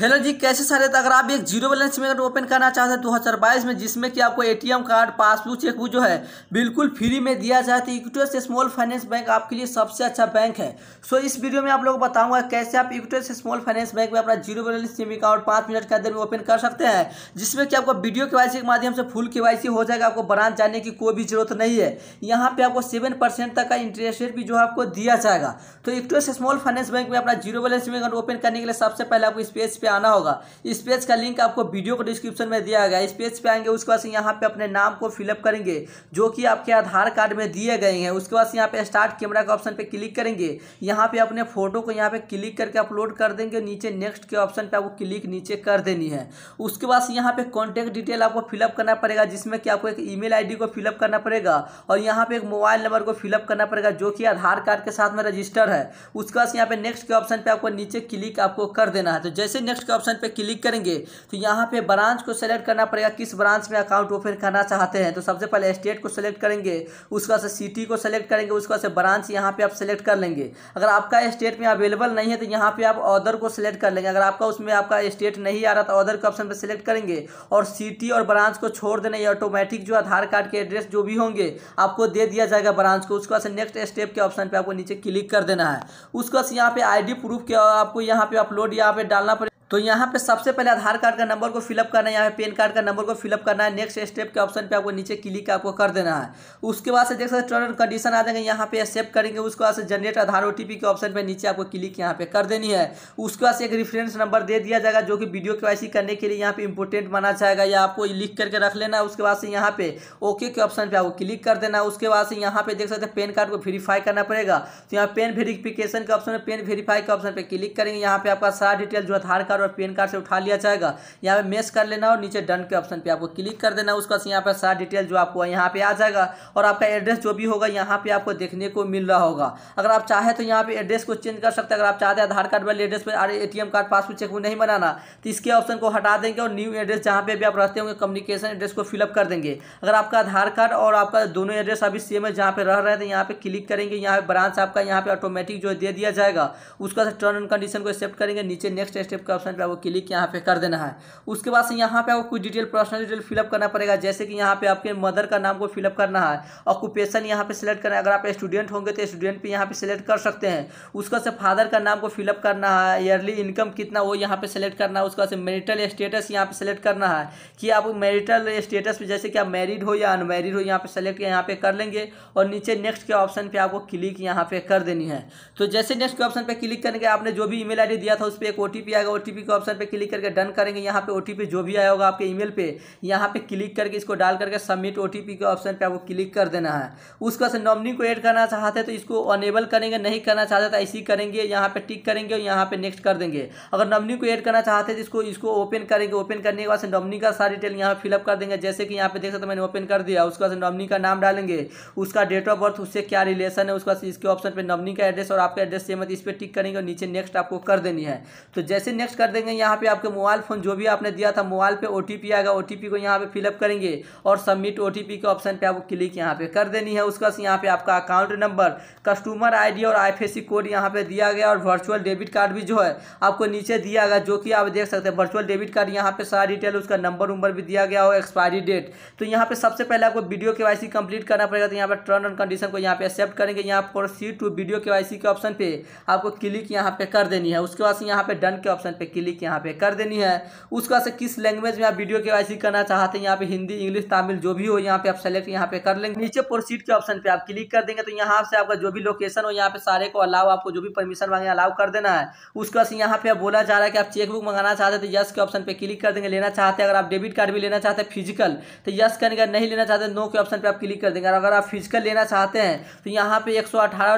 hello जी कैसे सारे तो अगर आप एक जीरो बैलेंस में ओपन करना चाहते हैं हज़ार बाईस में जिसमें कि आपको एटीएम कार्ड पासबुक चेकबुक जो है बिल्कुल फ्री में दिया जाए तो इक्विटस स्मॉल फाइनेंस बैंक आपके लिए सबसे अच्छा बैंक है सो इस वीडियो में आप लोग बताऊंगा कैसे आप इक्विटस स्मॉल फाइनेंस बैंक में अपना जीरो बैलेंस सेम अकाउंट पाँच मिनट के अंदर में ओपन कर सकते हैं जिसमें कि आपको वीडियो के के माध्यम से फुल के हो जाएगा आपको ब्रांच जाने की कोई भी जरूरत नहीं है यहाँ पर आपको सेवन तक का इंटरेस्ट रेट भी जो आपको दिया जाएगा तो इक्विटस स्मॉल फाइनेंस बैंक में अपना zero balance same account open करने के लिए सबसे पहले आपको स्पेस पर पे आना होगा इस पेज का लिंक आपको वीडियो को डिस्क्रिप्शन में दिया गया इस पेज पे आएंगे उसके बाद यहाँ पे अपने नाम को फिलअप करेंगे जो कि आपके आधार कार्ड में दिए गए हैं उसके बाद यहाँ पे स्टार्ट कैमरा के ऑप्शन पे क्लिक करेंगे यहाँ पे अपने फोटो को यहाँ पे क्लिक करके अपलोड कर देंगे नीचे नेक्स्ट के ऑप्शन पर आपको क्लिक नीचे कर देनी है उसके बाद यहाँ पे कॉन्टैक्ट डिटेल आपको फिलअप करना पड़ेगा जिसमें कि आपको एक ई मेल को फिलअप करना पड़ेगा और यहाँ पे एक मोबाइल नंबर को फिलअप करना पड़ेगा जो कि आधार कार्ड के साथ में रजिस्टर है उसके बाद यहाँ पे नेक्स्ट के ऑप्शन पर आपको नीचे क्लिक आपको कर देना है तो जैसे नेक्स्ट नेक्स्ट के ऑप्शन पे क्लिक करेंगे तो यहाँ पे ब्रांच को सेलेक्ट करना पड़ेगा किस ब्रांच में अकाउंट ओपन करना चाहते हैं तो सबसे पहले स्टेट को सेलेक्ट करेंगे उसके बाद सिटी को सेलेक्ट करेंगे उसके बाद ब्रांच यहाँ पे आप सेलेक्ट कर लेंगे अगर आपका स्टेट में अवेलेबल नहीं है तो यहाँ पे आप ऑर्डर को सिलेक्ट कर लेंगे अगर आपका उसमें आपका स्टेट नहीं आ रहा तो ऑर्डर के ऑप्शन पर सिलेक्ट करेंगे और सिटी और ब्रांच को छोड़ देना ये ऑटोमेटिक जो आधार कार्ड के एड्रेस जो भी होंगे आपको दे दिया जाएगा ब्रांच को उसके बाद नेक्स्ट स्टेप के ऑप्शन पर आपको नीचे क्लिक कर देना है उसके बाद यहाँ पे आईडी प्रूफ के आपको यहाँ पे अपलोड यहाँ पे डालना पड़ेगा तो यहाँ पे सबसे पहले आधार कार्ड का नंबर को फिलअप करना है यहाँ पे पेन कार्ड का नंबर को फिलअप करना है नेक्स्ट स्टेप के ऑप्शन पे आपको नीचे क्लिक आपको कर देना है उसके बाद से देख सकते टर्म एंड कंडीशन आ जाएंगे यहाँ पे एक्सेप्ट करेंगे उसके बाद से जनरेट आधार ओ के ऑप्शन पर नीचे आपको क्लिक यहाँ पे कर देनी है उसके बाद से एक रेफरेंस नंबर दे दिया जाएगा जो कि वीडियो के करने के लिए यहाँ पे इंपोर्टेंट माना जाएगा या आपको लिख करके रख लेना है उसके बाद से यहाँ पे ओके के ऑप्शन पर आपको क्लिक कर देना उसके बाद से यहाँ पे देख सकते हैं पेन कार्ड को वेरीफाई करना पड़ेगा तो यहाँ पेन वेरीफिकेशन के ऑप्शन में पेन वेरीफाई के ऑप्शन पर क्लिक करेंगे यहाँ पे आपका सारा डिटेल जो आधार कार्ड कार्ड और पेन कार्ड से उठा लिया जाएगा यहाँ पे मेस कर लेना और नीचे डन के ऑप्शन पे आपको क्लिक कर देना उसके बाद यहाँ पर सारा डिटेल जो आपको यहाँ पे आ जाएगा और आपका एड्रेस जो भी होगा यहाँ पे आपको देखने को मिल रहा होगा अगर आप चाहें तो यहाँ पे एड्रेस को चेंज कर सकते हैं अगर आप चाहते हैं आधार कार्ड वाले एड्रेस पर अरे ए कार्ड पासबुक चेकबुक नहीं बनाना तो इसके ऑप्शन को हटा देंगे और न्यू एड्रेस जहाँ पे भी आप रहते होंगे कम्युनिकेशन एड्रेस को फिलअप कर देंगे अगर आपका आधार कार्ड और आपका दोनों एड्रेस अभी सेम है जहाँ पे रह रहे थे तो यहाँ पे क्लिक करेंगे यहाँ पे ब्रांच आपका यहाँ पे ऑटोमेटिक जो दे दिया जाएगा उसका टर्न एंड कंडीशन को एक्सेप्ट करेंगे नीचे नेक्स्ट स्टेप का ऑप्शन ऑप्शन पर आपको क्लिक यहाँ पे कर देना है उसके बाद से यहाँ पे आपको कुछ डिटेल पर्सनल डिटेल फिलअप करना पड़ेगा जैसे कि यहाँ पे आपके मदर का नाम को फिलअप करना है ऑक्यूपेशन यहाँ पे सिलेक्ट करना है अगर आप स्टूडेंट होंगे तो स्टूडेंट भी यहाँ पे सिलेक्ट कर सकते हैं उसका से फादर का नाम को फिलअप करना है ईयरली इनकम कितना वो यहाँ पे सिलेक्ट करना है उसका से मेरिटल स्टेटस यहाँ पे सिलेक्ट करना है कि आप मेरिटल स्टेटस पे जैसे कि आप मैरिड हो या अनमेरिड हो यहाँ पे सिलेक्ट यहाँ पे कर लेंगे और नीचे नेक्स्ट के ऑप्शन पर आपको क्लिक यहाँ पे कर देनी है तो जैसे नेक्स्ट के ऑप्शन पर क्लिक करेंगे आपने जो भी ईमेल आईडी दिया था उस पर एक ओटीपी आएगा ओ के ऑप्शन पे क्लिक करके डन करेंगे यहाँ पे ओटीपी जो भी आया होगा आपके ईमेल पे यहाँ पे क्लिक करके इसको डाल करके सबमिट ओटीपी के ऑप्शन पे आपको क्लिक कर देना है उसके बाद नॉमनी को ऐड करना चाहते तो इसको अनेबल करेंगे नहीं करना चाहते तो ऐसी करेंगे यहाँ पे टिक करेंगे और यहाँ पे नेक्स्ट कर देंगे अगर नॉमनी को ऐड करना चाहते तो इसको इसको ओपन करेंगे ओपन करने के बाद नॉमनी का सारी डिटेल यहाँ फिलअप कर देंगे जैसे कि यहाँ पे देख सकते मैंने ओपन कर दिया उसके बाद नॉमनी का नाम डालेंगे उसका डेट ऑफ बर्थ उससे क्या रिलेशन है उसका इसके ऑप्शन पर नॉमनी का एड्रेस और आपका एड्रेस सेम है तो इस पर टिक करेंगे और नीचे नेक्स्ट आपको कर देनी है तो जैसे नेक्स्ट कर देंगे यहाँ पे आपके मोबाइल फ़ोन जो भी आपने दिया था मोबाइल पे ओ आएगा ओ को यहाँ पे फिलअप करेंगे और सबमिट ओ के ऑप्शन पे आपको क्लिक यहाँ पे कर देनी है उसका यहाँ पे आपका अकाउंट नंबर कस्टमर आईडी और आईएफएससी कोड यहाँ पे दिया गया और वर्चुअल डेबिट कार्ड भी जो है आपको नीचे दिया गया जो कि आप देख सकते हैं वर्चुअल डेबिट कार्ड यहाँ पे सारा डिटेल उसका नंबर उम्बर भी दिया गया और एक्सपायरी डेट तो यहाँ पे सबसे पहले आपको वीडियो के वाई कंप्लीट करना पड़ेगा तो यहाँ पर टर्म एंड कंडीशन को यहाँ पे एक्सेप्ट करेंगे यहाँ पर सी टू वीडियो के वाई के ऑप्शन पे आपको क्लिक यहाँ पे कर देनी है उसके बाद यहाँ पे डन के ऑप्शन पे क्लिक क्लिक यहाँ पे कर देनी है उसके बाद से किस लैंग्वेज में आप वीडियो के वाई करना चाहते हैं यहाँ पे हिंदी इंग्लिश तमिल जो भी हो यहाँ पे आप सेलेक्ट यहाँ पे कर लेंगे नीचे प्रोसीड के ऑप्शन पे आप क्लिक कर देंगे तो यहाँ से आपका जो भी लोकेशन हो यहाँ पे सारे को अलाउ आपको जो भी परमिशन मांगे अलाउ कर देना है उसके बाद यहाँ पे बोला जा रहा है कि आप चेकबुक मंगाना चाहते हैं तो यस के ऑप्शन पे क्लिक कर देंगे लेना चाहते हैं अगर आप डेबिट कार्ड भी लेना चाहते हैं फिजिकल तो यस करने का नहीं लेना चाहते नो के ऑप्शन पर आप क्लिक कर देंगे अगर आप फिजिकल लेना चाहते हैं तो यहाँ पे एक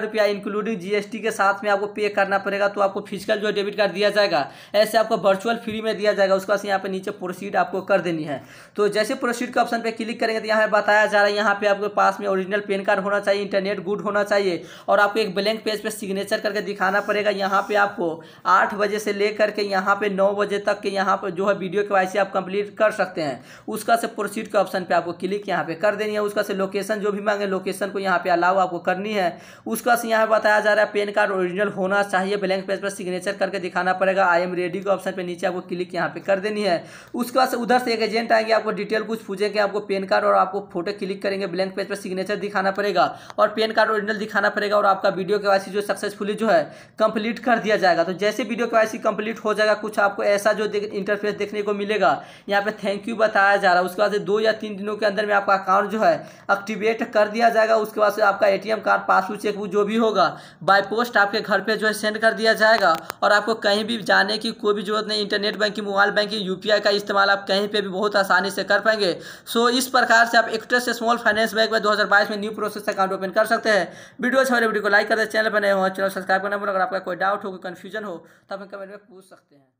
रुपया इंक्लूडिंग जीएसटी के साथ में आपको पे करना पड़ेगा तो आपको फिजिकल जो डेबिट कार्ड दिया जाएगा जैसे आपको वर्चुअल फ्री में दिया जाएगा उसके बाद यहाँ पे नीचे प्रोसीड आपको कर देनी है तो जैसे प्रोसीड के ऑप्शन पे क्लिक करेंगे तो यहाँ पे बताया जा रहा है यहाँ पे आपके पास में ओरिजिनल पेन कार्ड होना चाहिए इंटरनेट गुड होना चाहिए और आपको एक ब्लैंक पेज पर सिग्नेचर करके दिखाना पड़ेगा यहाँ पे आपको आठ बजे से ले करके यहाँ पे नौ बजे तक के यहाँ पर जो है वीडियो के आप कंप्लीट कर सकते हैं उसका से प्रोसीड के ऑप्शन पर आपको क्लिक यहाँ पे कर देनी है उसका से लोकेशन जो भी मांगे लोकेशन को यहाँ पे अलाउ आपको करनी है उसका से यहाँ पे बताया जा रहा है पेन कार्ड ओरिजिनल होना चाहिए ब्लैंक पेज पर सिग्नेचर करके दिखाना पड़ेगा आई एम रेडी बॉडी के ऑप्शन पर नीचे आपको क्लिक यहाँ पे कर देनी है उसके बाद उधर से एक एजेंट आएंगे आपको डिटेल कुछ पूछेंगे आपको पेन कार्ड और आपको फोटो क्लिक करेंगे ब्लैंक पेज पर सिग्नेचर दिखाना पड़ेगा और पेन कार्ड ओरिजिनल दिखाना पड़ेगा और आपका वीडियो के जो सक्सेसफुली जो है कंप्लीट कर दिया जाएगा तो जैसे वीडियो के कंप्लीट हो जाएगा कुछ आपको ऐसा जो इंटरफेस देखने को मिलेगा यहाँ पे थैंक यू बताया जा रहा है उसके बाद दो या तीन दिनों के अंदर में आपका अकाउंट जो है एक्टिवेट कर दिया जाएगा उसके बाद आपका एटीएम कार्ड पासबुक चेकबुक जो भी होगा बाय पोस्ट आपके घर पे जो है सेंड कर दिया जाएगा और आपको कहीं भी जाने की कोई भी जरूरत नहीं internet banking mobile banking UPI का इस्तेमाल आप कहीं पर भी बहुत आसानी से कर पाएंगे सो इस प्रकार से आप एक्ट्रेस स्मॉल फाइनेंस बैंक में दो में न्यू प्रोसेस अकाउंट ओपन कर सकते हैं वीडियो अच्छा वीडियो को लाइक कर दे चैनल पर नए हो चैनल सब्सक्राइब करना अगर आपका कोई डाउट हो कोई कन्फ्यूजन हो तो आप कमेंट में पूछ सकते हैं